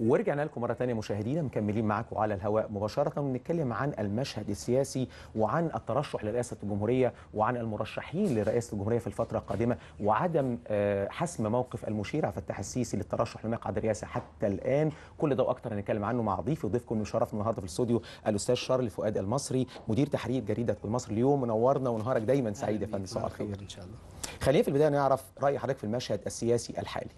ورجعنا لكم مره ثانيه مشاهدينا مكملين معاكم على الهواء مباشره ونتكلم عن المشهد السياسي وعن الترشح لرئاسه الجمهوريه وعن المرشحين لرئاسه الجمهوريه في الفتره القادمه وعدم آه، حسم موقف المشير عبد الفتاح السيسي للترشح لمقعد الرئاسه حتى الان كل ده واكثر هنتكلم عنه مع ضيفي وضيفكم المشرف النهارده في الاستوديو الاستاذ شارل فؤاد المصري مدير تحرير جريده المصري اليوم منورنا ونهارك دايما سعيد يا فندم صباح الخير ان شاء الله خلينا في البدايه نعرف راي حضرتك في المشهد السياسي الحالي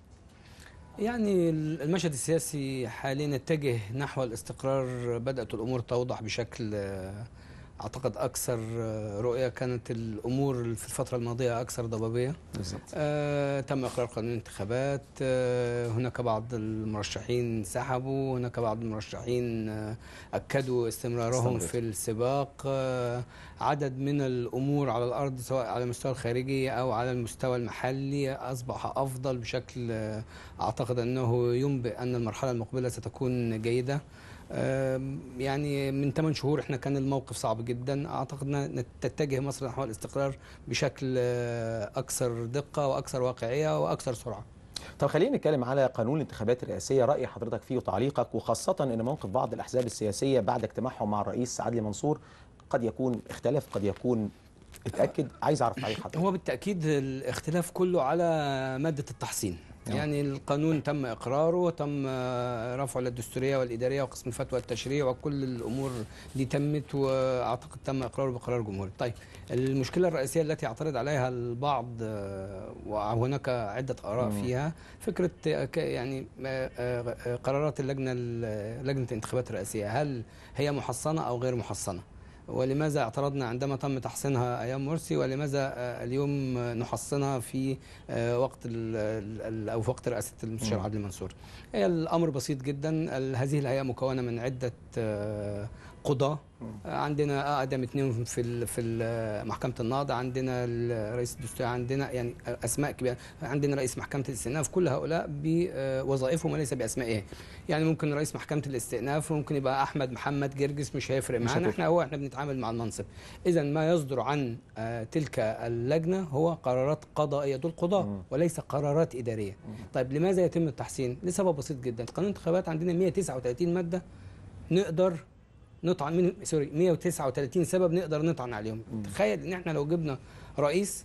يعني المشهد السياسي حاليا اتجه نحو الاستقرار بدأت الأمور توضح بشكل آه، اعتقد اكثر رؤيه كانت الامور في الفتره الماضيه اكثر ضبابيه بالظبط آه تم اقرار قانون الانتخابات آه هناك بعض المرشحين سحبوا هناك بعض المرشحين آه اكدوا استمرارهم استمرت. في السباق آه عدد من الامور على الارض سواء على المستوى الخارجي او على المستوى المحلي اصبح افضل بشكل آه اعتقد انه ينبئ ان المرحله المقبله ستكون جيده يعني من 8 شهور احنا كان الموقف صعب جدا اعتقد ان تتجه مصر نحو الاستقرار بشكل آه، اكثر دقه واكثر واقعيه واكثر سرعه طب خلينا نتكلم على قانون الانتخابات الرئاسيه راي حضرتك فيه وتعليقك وخاصه ان موقف بعض الاحزاب السياسيه بعد اجتماعهم مع الرئيس عدلي منصور قد يكون اختلف قد يكون اتاكد عايز اعرف تعليق حضرتك هو بالتاكيد الاختلاف كله على ماده التحصين نعم. يعني القانون تم اقراره وتم آه، رفعه للدستوريه والاداريه وقسم الفتوى التشريع وكل الامور اللي تمت واعتقد تم اقراره بقرار جمهوري. طيب المشكله الرئيسيه التي يعترض عليها البعض آه، وهناك عده اراء فيها فكره آه، يعني قرارات اللجنه لجنه الانتخابات الرئاسيه هل هي محصنه او غير محصنه؟ ولماذا اعترضنا عندما تم تحصينها أيام مرسي ولماذا آه، اليوم نحصنها في آه، وقت أو في وقت رئاسة المستشار عادل المنصور هي الأمر بسيط جدا هذه الهيئة مكونة من عدة آه، قضاة عندنا اقدم اثنين في في محكمه النهضه عندنا الرئيس الدستوري عندنا يعني اسماء كبيره عندنا رئيس محكمه الاستئناف كل هؤلاء بوظائفهم وليس باسمائهم يعني ممكن رئيس محكمه الاستئناف وممكن يبقى احمد محمد جرجس مش هيفرق معانا احنا هو احنا بنتعامل مع المنصب اذا ما يصدر عن آه، تلك اللجنه هو قرارات قضائيه دول قضاه وليس قرارات اداريه طيب لماذا يتم التحسين لسبب بسيط جدا قانون الانتخابات عندنا 139 ماده نقدر نطعن من سوري 139 سبب نقدر نطعن عليهم تخيل ان احنا لو جبنا رئيس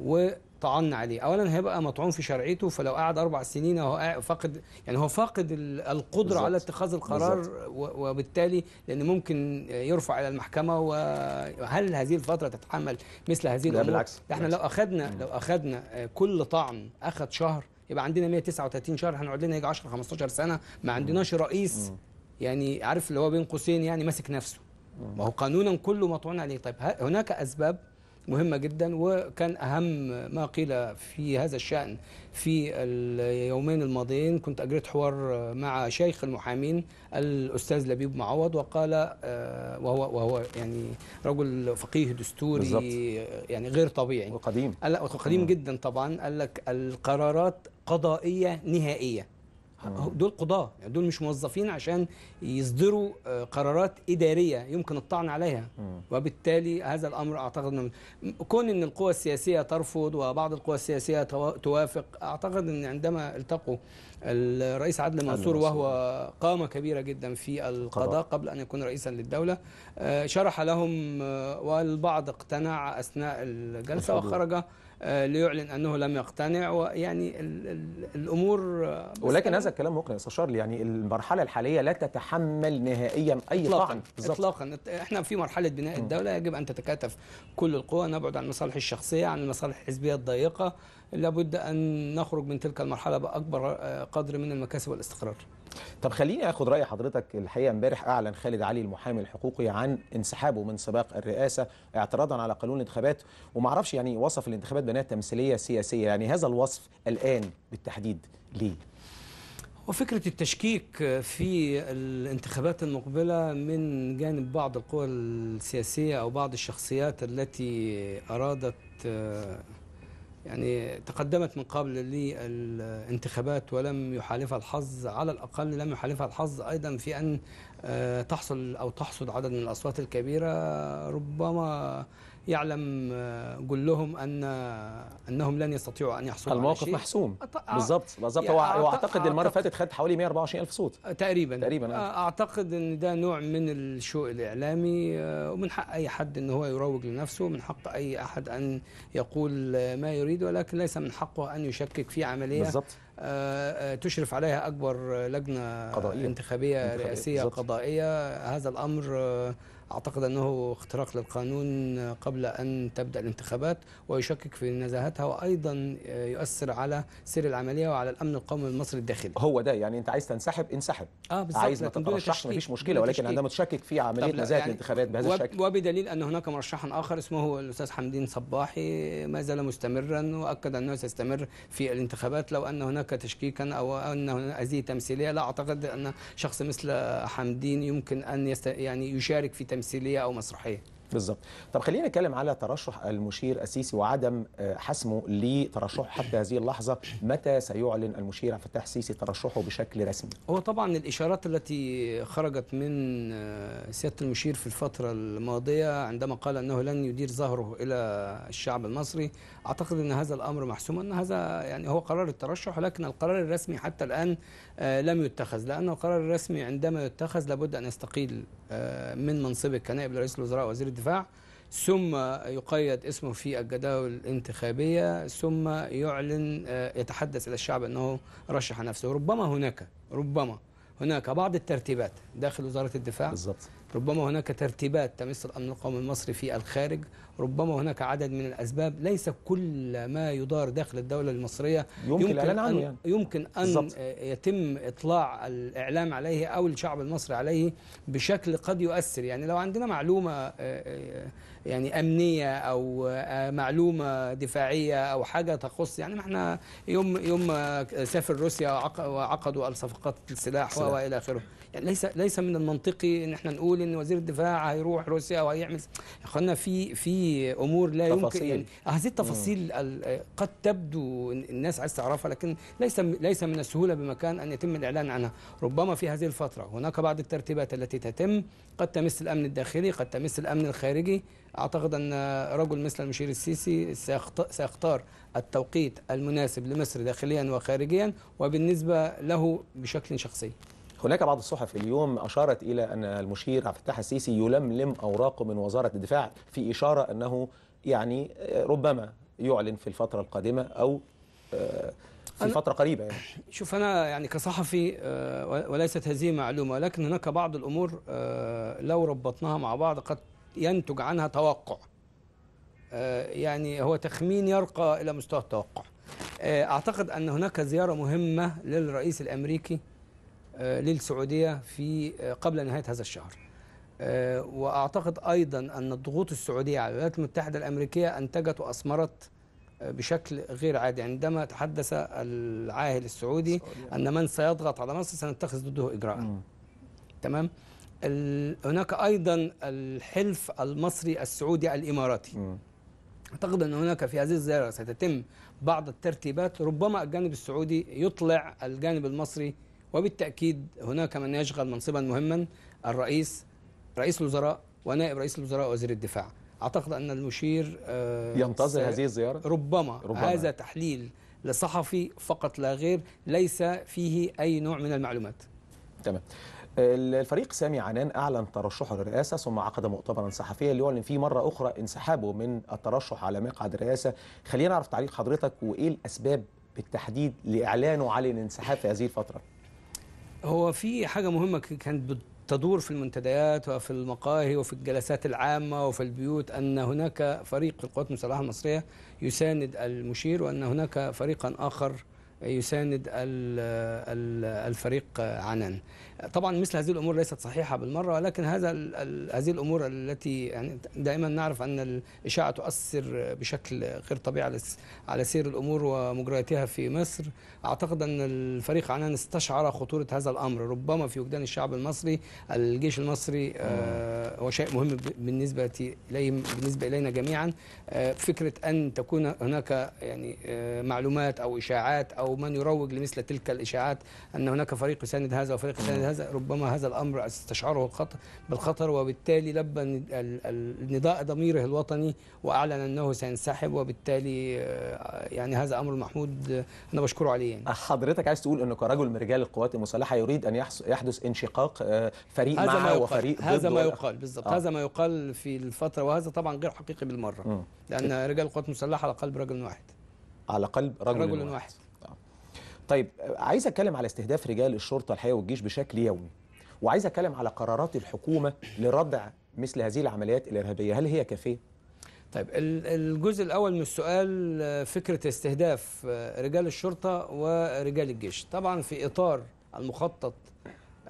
وطعنا عليه اولا هيبقى مطعون في شرعيته فلو قعد اربع سنين هو فاقد يعني هو فاقد القدره بالزبط. على اتخاذ القرار بالزبط. وبالتالي لان ممكن يرفع الى المحكمه وهل هذه الفتره تتحمل مثل هذه الامور بالعكس احنا لو اخذنا لو اخذنا كل طعن اخذ شهر يبقى عندنا 139 شهر هنقعد لنا يجي 10 15 سنه ما عندناش رئيس مم. يعني عارف اللي هو بين قوسين يعني ماسك نفسه ما هو قانونا كله مطعون عليه طيب هناك أسباب مهمة جدا وكان أهم ما قيل في هذا الشأن في اليومين الماضيين كنت أجريت حوار مع شيخ المحامين الأستاذ لبيب معوض وقال آه، وهو وهو يعني رجل فقيه دستوري بالزبط. يعني غير طبيعي وقديم قديم جدا طبعا قال لك القرارات قضائية نهائية دول قضاه يعني دول مش موظفين عشان يصدروا آه، قرارات إدارية يمكن الطعن عليها وبالتالي هذا الأمر أعتقد أنه كون أن القوى السياسية ترفض وبعض القوى السياسية توافق أعتقد أن عندما التقوا الرئيس عدل منصور وهو قامة كبيرة جدا في القضاء قبل أن يكون رئيسا للدولة آه، شرح لهم آه، والبعض اقتنع أثناء الجلسة وخرج ليعلن انه لم يقتنع ويعني الامور ولكن هذا الكلام مقنع استشار يعني المرحله الحاليه لا تتحمل يتحمل نهائيا اي طعن اطلاقا احنا في مرحله بناء الدوله يجب ان تتكاتف كل القوى نبعد عن المصالح الشخصيه عن المصالح الحزبيه الضيقه لابد ان نخرج من تلك المرحله باكبر آه، قدر من المكاسب والاستقرار طب خليني اخد راي حضرتك الحقيقه امبارح اعلن خالد علي المحامي الحقوقي عن انسحابه من سباق الرئاسه اعتراضا على قانون الانتخابات وما اعرفش يعني وصف الانتخابات بانها تمثيليه سياسيه يعني هذا الوصف الان بالتحديد ليه وفكرة التشكيك في الانتخابات المقبلة من جانب بعض القوى السياسية أو بعض الشخصيات التي أرادت يعني تقدمت من قبل للانتخابات ولم يحالفها الحظ على الأقل لم يحالفها الحظ أيضا في أن آه، تحصل أو تحصد عدد من الأصوات الكبيرة ربما يعلم آه، قل لهم ان انهم لن يستطيعوا ان يحصلوا على شيء. محسوم بالظبط بالظبط هو اعتقد المره اللي فاتت خد حوالي 124 الف صوت آه، تقريبا تقريبا آه. اعتقد ان ده نوع من الشوق الاعلامي ومن حق اي حد ان هو يروج لنفسه من حق اي احد ان يقول ما يريد ولكن ليس من حقه ان يشكك في عمليه بالظبط تشرف عليها اكبر لجنه قضائية. انتخابيه, انتخابية رئاسيه بالزبط. قضائيه هذا الامر أعتقد أنه اختراق للقانون قبل أن تبدأ الانتخابات ويشكك في نزاهتها وأيضا يؤثر على سير العملية وعلى الأمن القومي المصري الداخلي هو ده يعني أنت عايز تنسحب انسحب آه بالزبط. عايز ما تترشحش مفيش مشكلة ولكن عندما تشكك في عملية نزاهة يعني الانتخابات بهذا وب... الشكل وبدليل أن هناك مرشحا آخر اسمه الأستاذ حمدين صباحي ما زال مستمرا وأكد أنه سيستمر في الانتخابات لو أن هناك تشكيكا أو أن هذه تمثيلية لا أعتقد أن شخص مثل حمدين يمكن أن يست... يعني يشارك في تمثيل تمثيليه او مسرحيه بالظبط طب خلينا نتكلم على ترشح المشير السيسي وعدم آه، حسمه لترشحه حتى هذه اللحظه متى سيعلن المشير عبد الفتاح السيسي ترشحه بشكل رسمي هو طبعا الاشارات التي خرجت من آه، سياده المشير في الفتره الماضيه عندما قال انه لن يدير ظهره الى الشعب المصري اعتقد ان هذا الامر محسوم ان هذا يعني هو قرار الترشح لكن القرار الرسمي حتى الان آه، لم يتخذ لان القرار الرسمي عندما يتخذ لابد ان يستقيل من منصبه كنائب رئيس الوزراء وزير الدفاع الارتفاع ثم يقيد اسمه في الجداول الانتخابية ثم يعلن آه، يتحدث إلى الشعب أنه رشح نفسه ربما هناك ربما هناك بعض الترتيبات داخل وزارة الدفاع بالزبط. ربما هناك ترتيبات تمس الأمن القومي المصري في الخارج ربما هناك عدد من الأسباب ليس كل ما يدار داخل الدولة المصرية يمكن, يمكن الإعلان عنه يعني. يمكن أن بالزبط. يتم إطلاع الإعلام عليه أو الشعب المصري عليه بشكل قد يؤثر يعني لو عندنا معلومة آه، آه، يعني أمنية أو آه، معلومة دفاعية أو حاجة تخص يعني ما احنا يوم يوم سافر روسيا وعقدوا الصفقات السلاح وإلى آخره ليس ليس من المنطقي ان احنا نقول ان وزير الدفاع هيروح روسيا وهيعمل يا اخوانا في في امور لا يمكن تفاصيل. يعني هذه التفاصيل قد تبدو الناس عايز تعرفها لكن ليس ليس من السهوله بمكان ان يتم الاعلان عنها ربما في هذه الفتره هناك بعض الترتيبات التي تتم قد تمس الامن الداخلي قد تمس الامن الخارجي اعتقد ان رجل مثل المشير السيسي سيختار التوقيت المناسب لمصر داخليا وخارجيا وبالنسبه له بشكل شخصي هناك بعض الصحف اليوم أشارت إلى أن المشير عبد الفتاح السيسي يلملم أوراقه من وزارة الدفاع في إشارة أنه يعني ربما يعلن في الفترة القادمة أو آه، في فترة قريبة يعني. شوف أنا يعني كصحفي آه، وليست هذه معلومة ولكن هناك بعض الأمور آه، لو ربطناها مع بعض قد ينتج عنها توقع يعني هو تخمين يرقى إلى مستوى التوقع أعتقد أن هناك زيارة مهمة للرئيس الأمريكي آه، للسعودية في آه، قبل نهاية هذا الشهر آه، وأعتقد أيضا أن الضغوط السعودية على الولايات المتحدة الأمريكية أنتجت وأثمرت بشكل غير عادي يعني عندما تحدث العاهل السعودي أن من سيضغط على مصر سنتخذ ضده إجراء تمام هناك أيضا الحلف المصري السعودي الإماراتي أعتقد أن هناك في هذه الزيارة ستتم بعض الترتيبات ربما الجانب السعودي يطلع الجانب المصري وبالتأكيد هناك من يشغل منصبا مهما الرئيس رئيس الوزراء ونائب رئيس الوزراء وزير الدفاع أعتقد أن المشير آه، ينتظر هذه الزيارة ربما, ربما هذا تحليل لصحفي فقط لا غير ليس فيه أي نوع من المعلومات تمام الفريق سامي عنان أعلن ترشحه للرئاسة ثم عقد مؤتمرا صحفيا ليعلن فيه مرة أخرى انسحابه من الترشح على مقعد الرئاسة خلينا نعرف تعليق حضرتك وإيه الأسباب بالتحديد لإعلانه عن الانسحاب في هذه الفترة هو في حاجة مهمة كانت تدور في المنتديات وفي المقاهي وفي الجلسات العامة وفي البيوت أن هناك فريق في القوات المسلحة المصرية يساند المشير وأن هناك فريقا آخر يساند الفريق عنان طبعا مثل هذه الامور ليست صحيحه بالمره ولكن هذا هذه الامور التي يعني دائما نعرف ان الاشاعه تؤثر بشكل غير طبيعي على على سير الامور ومجرياتها في مصر اعتقد ان الفريق عنان استشعر خطوره هذا الامر ربما في وجدان الشعب المصري الجيش المصري آه، هو شيء مهم بالنسبه اليهم بالنسبه الينا جميعا آه، فكره ان تكون هناك يعني آه، معلومات او اشاعات او من يروج لمثل تلك الاشاعات ان هناك فريق يساند هذا وفريق يساند هذا ربما هذا الامر استشعره الخطر بالخطر وبالتالي لبى نداء ضميره الوطني واعلن انه سينسحب وبالتالي آه، يعني هذا امر محمود آه، انا بشكره عليه آه، يعني. حضرتك عايز تقول انه كرجل من رجال القوات المسلحه يريد ان يحدث انشقاق فريق معه وفريق ضده هذا ما يقال بالضبط آه. هذا ما يقال في الفتره وهذا طبعا غير حقيقي بالمره م. لان رجال القوات المسلحه على قلب رجل واحد على قلب رجل, رجل واحد, واحد. طيب عايز اتكلم على استهداف رجال الشرطه الحقيقه والجيش بشكل يومي وعايز اتكلم على قرارات الحكومه لردع مثل هذه العمليات الارهابيه هل هي كافيه طيب الجزء الاول من السؤال آه، فكره استهداف آه، رجال الشرطه ورجال الجيش طبعا في اطار المخطط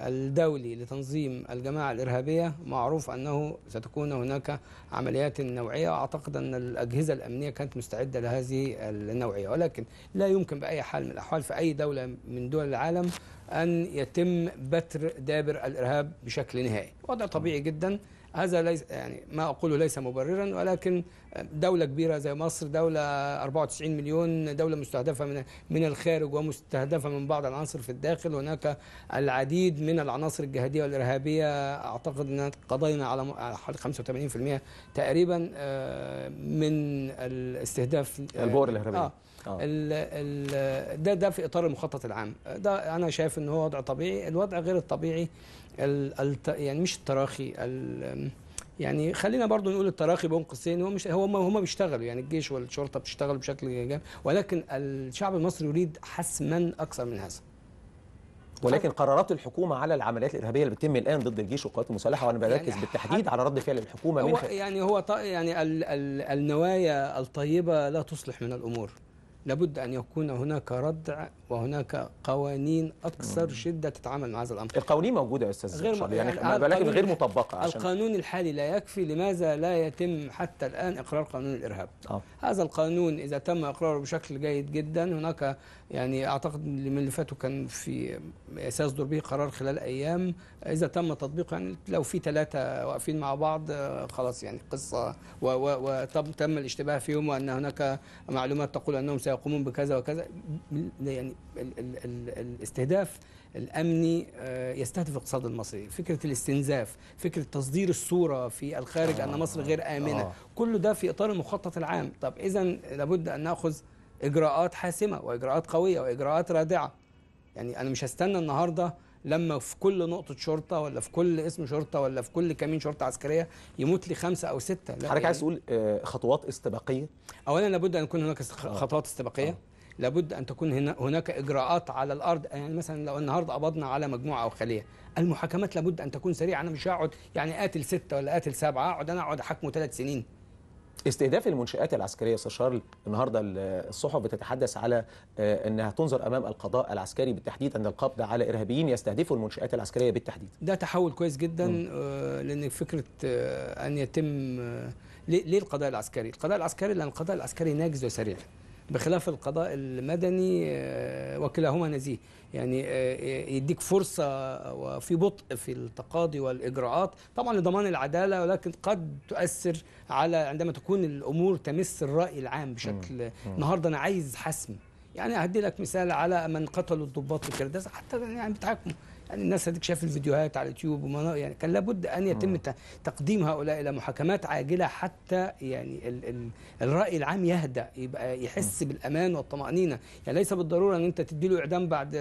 الدولي لتنظيم الجماعة الإرهابية معروف أنه ستكون هناك عمليات نوعية وأعتقد أن الأجهزة الأمنية كانت مستعدة لهذه النوعية ولكن لا يمكن بأي حال من الأحوال في أي دولة من دول العالم أن يتم بتر دابر الإرهاب بشكل نهائي وضع طبيعي جداً هذا ليس يعني ما أقوله ليس مبررا ولكن دولة كبيرة زي مصر دولة 94 مليون دولة مستهدفة من من الخارج ومستهدفة من بعض العناصر في الداخل هناك العديد من العناصر الجهادية والإرهابية أعتقد أن قضينا على حوالي 85% تقريبا آه، من الاستهداف البؤر الإرهابية آه،, آه ال ال ده ده في اطار المخطط العام ده انا شايف ان هو وضع طبيعي الوضع غير الطبيعي ال ال يعني مش التراخي ال يعني خلينا برضو نقول التراخي بين قوسين هو مش هم هم بيشتغلوا يعني الجيش والشرطه بتشتغل بشكل جامد ولكن الشعب المصري يريد حسما اكثر من هذا ولكن قرارات الحكومه على العمليات الارهابيه اللي بتتم الان ضد الجيش والقوات المسلحه وانا بركز يعني بالتحديد على رد فعل الحكومه هو من يعني هو يعني ال ال النوايا الطيبه لا تصلح من الامور لابد أن يكون هناك ردع وهناك قوانين أكثر شدة تتعامل مع هذا الأمر القوانين موجودة يا أستاذ غير م... يعني ولكن يعني غير مطبقة عشان القانون الحالي لا يكفي لماذا لا يتم حتى الآن إقرار قانون الإرهاب أوه. هذا القانون إذا تم إقراره بشكل جيد جدا هناك يعني اعتقد من اللي فاتوا كان في سيصدر به قرار خلال ايام اذا تم تطبيقه يعني لو في ثلاثه واقفين مع بعض آه، خلاص يعني قصه وتم الاشتباه فيهم وان هناك معلومات تقول انهم سيقومون بكذا وكذا يعني ال ال ال الاستهداف الامني آه، يستهدف الاقتصاد المصري فكره الاستنزاف فكره تصدير الصوره في الخارج آه ان مصر غير امنه آه كل ده في اطار المخطط العام طب اذا لابد ان ناخذ اجراءات حاسمه واجراءات قويه واجراءات رادعه يعني انا مش هستنى النهارده لما في كل نقطة شرطة ولا في كل اسم شرطة ولا في كل كمين شرطة عسكرية يموت لي خمسة أو ستة حضرتك يعني عايز تقول آه، خطوات استباقية؟ أولا لابد أن يكون هناك آه. خطوات استباقية آه. لابد أن تكون هنا هناك إجراءات على الأرض يعني مثلا لو النهاردة قبضنا على مجموعة أو خلية المحاكمات لابد أن تكون سريعة أنا مش هقعد يعني قاتل ستة ولا قاتل سبعة أقعد أنا أقعد أحاكمه ثلاث سنين استهداف المنشآت العسكرية استاذ شارل النهاردة الصحف بتتحدث على آه، أنها تنظر أمام القضاء العسكري بالتحديد أن القبض على إرهابيين يستهدفوا المنشآت العسكرية بالتحديد ده تحول كويس جدا م. آه، لأن فكرة آه، أن يتم ليه القضاء العسكري؟ القضاء العسكري لأن القضاء العسكري ناجز وسريع بخلاف القضاء المدني آه، وكلاهما نزيه يعني آه، آه، يديك فرصة وفي بطء في التقاضي والإجراءات طبعا لضمان العدالة ولكن قد تؤثر على عندما تكون الأمور تمس الرأي العام بشكل النهاردة أنا عايز حسم يعني أهدي لك مثال على من قتلوا الضباط في كرداس حتى يعني بتحكموا يعني الناس هذيك شاف الفيديوهات على اليوتيوب وما يعني كان لابد ان يتم تقديم هؤلاء الى محاكمات عاجله حتى يعني ال ال الراي العام يهدأ يبقى يحس بالامان والطمانينه يعني ليس بالضروره ان انت تدي له اعدام بعد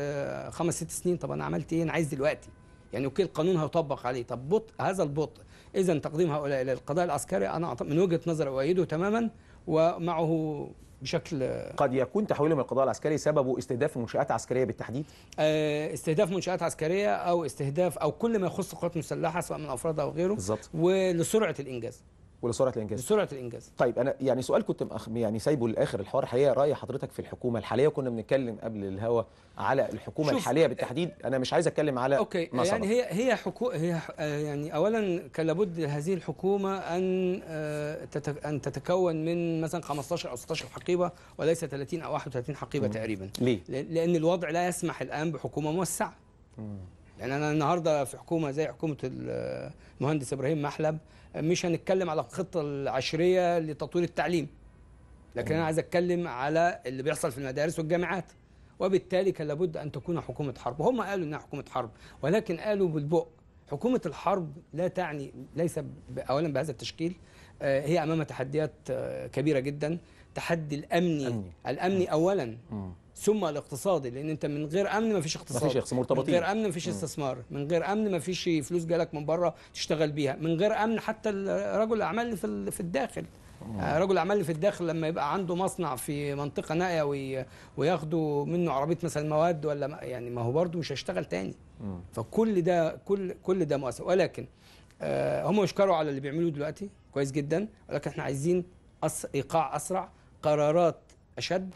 خمس ست سنين طب انا عملت ايه انا عايز دلوقتي يعني اوكي القانون هيطبق عليه طب بطء هذا البطء اذا تقديم هؤلاء الى القضاء العسكري انا من وجهه نظري اؤيده تماما ومعه بشكل قد يكون تحويلهم القضاء العسكري سببه استهداف منشآت عسكرية بالتحديد؟ آه، استهداف منشآت عسكرية أو استهداف أو كل ما يخص قوات مسلحة سواء من أفراد أو غيره بالظبط ولسرعة الإنجاز ولسرعه الانجاز لسرعه الانجاز طيب انا يعني سؤال كنت يعني سايبه للاخر الحوار الحقيقه راي حضرتك في الحكومه الحاليه كنا بنتكلم قبل الهوا على الحكومه الحاليه بالتحديد انا مش عايز اتكلم على اوكي ما يعني هي هي حكو... هي يعني اولا كان لابد لهذه الحكومه ان آه، ان تتكون من مثلا 15 او 16 حقيبه وليس 30 او 31 حقيبه تقريبا ليه لان الوضع لا يسمح الان بحكومه موسعه مم. لان انا النهارده في حكومه زي حكومه المهندس ابراهيم محلب مش هنتكلم على الخطه العشريه لتطوير التعليم لكن انا عايز اتكلم على اللي بيحصل في المدارس والجامعات وبالتالي كان لابد ان تكون حكومه حرب وهم قالوا انها حكومه حرب ولكن قالوا بالبؤ حكومه الحرب لا تعني ليس اولا بهذا التشكيل آه، هي امام تحديات آه، كبيره جدا تحدي الامني الامني اولا ثم الاقتصادي لان انت من غير امن ما فيش اقتصاد مفيش اقتصاد مرتبطين من غير امن مفيش استثمار من غير امن مفيش فلوس جالك من بره تشتغل بيها من غير امن حتى رجل الاعمال في في الداخل آه، رجل الاعمال في الداخل لما يبقى عنده مصنع في منطقه نائيه وياخدوا منه عربيه مثلا مواد ولا يعني ما هو برده مش هيشتغل تاني فكل ده كل كل ده مؤثر ولكن آه، هم يشكروا على اللي بيعملوه دلوقتي كويس جدا ولكن احنا عايزين ايقاع اسرع قرارات اشد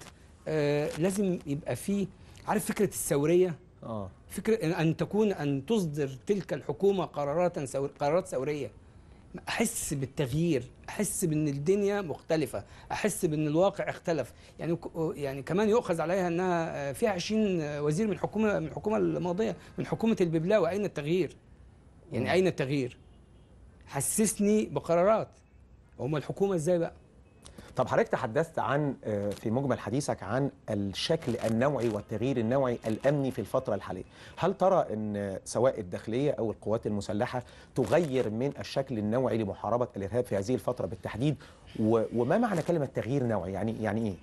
آه لازم يبقى فيه عارف فكره الثوريه اه فكره ان تكون ان تصدر تلك الحكومه قرارات سور قرارات ثوريه احس بالتغيير احس بان الدنيا مختلفه احس بان الواقع اختلف يعني يعني كمان يؤخذ عليها انها آه، فيها 20 آه، وزير من الحكومه من الحكومه الماضيه من حكومه الببلاوي اين التغيير يعني آه. اين التغيير حسسني بقرارات هم الحكومه ازاي بقى طب حضرتك تحدثت عن آه، في مجمل حديثك عن الشكل النوعي والتغيير النوعي الامني في الفتره الحاليه، هل ترى ان سواء الداخليه او القوات المسلحه تغير من الشكل النوعي لمحاربه الارهاب في هذه الفتره بالتحديد؟ وما معنى كلمه تغيير نوعي؟ يعني يعني ايه؟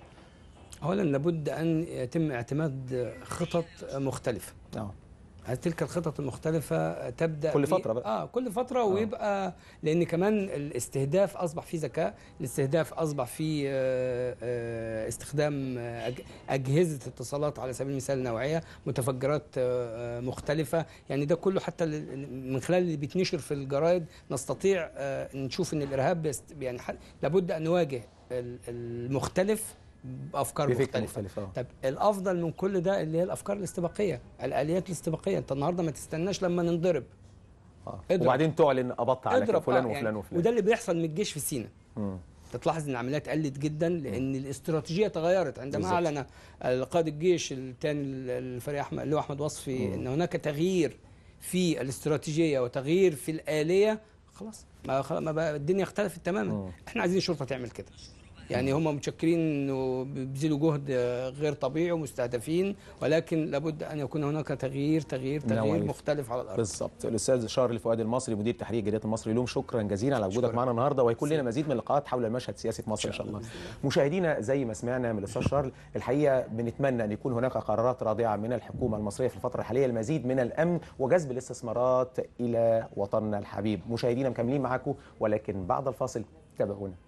اولا لابد ان يتم اعتماد خطط مختلفه. آه. تلك الخطط المختلفة تبدأ كل فترة بقى آه كل فترة آه. ويبقى لأن كمان الاستهداف أصبح فيه ذكاء الاستهداف أصبح فيه آه، آه، استخدام آه، أجهزة اتصالات على سبيل المثال نوعية متفجرات مختلفة يعني ده كله حتى من خلال اللي بيتنشر في الجرايد نستطيع نشوف إن الإرهاب يعني لابد أن نواجه المختلف بافكار مختلفه, مختلفة. آه. طب الافضل من كل ده اللي هي الافكار الاستباقيه الاليات الاستباقيه انت النهارده ما تستناش لما ننضرب آه. اضرب. وبعدين تعلن ابط على فلان آه يعني وفلان يعني وفلان وده اللي بيحصل من الجيش في سينا تلاحظ ان العمليات قلت جدا لان الاستراتيجيه تغيرت عندما اعلن قائد الجيش الثاني الفريق احمد اللي هو احمد وصفي ان هناك تغيير في الاستراتيجيه وتغيير في الاليه خلاص ما, خلاص ما بقى الدنيا اختلفت تماما احنا عايزين الشرطه تعمل كده يعني هم متشكرين انه بيبذلوا جهد غير طبيعي ومستهدفين ولكن لابد ان يكون هناك تغيير تغيير نعم، تغيير مختلف على الارض بالظبط الاستاذ شارل فؤاد المصري مدير تحرير جريده المصري اليوم شكرا جزيلا على وجودك معنا النهارده وهيكون لنا مزيد من اللقاءات حول المشهد السياسي في مصر ان شاء الله مشاهدينا زي ما سمعنا من الاستاذ شارل الحقيقه بنتمنى ان يكون هناك قرارات رادعه من الحكومه المصريه في الفتره الحاليه المزيد من الامن وجذب الاستثمارات الى وطننا الحبيب مشاهدينا مكملين معاكم ولكن بعد الفاصل تابعونا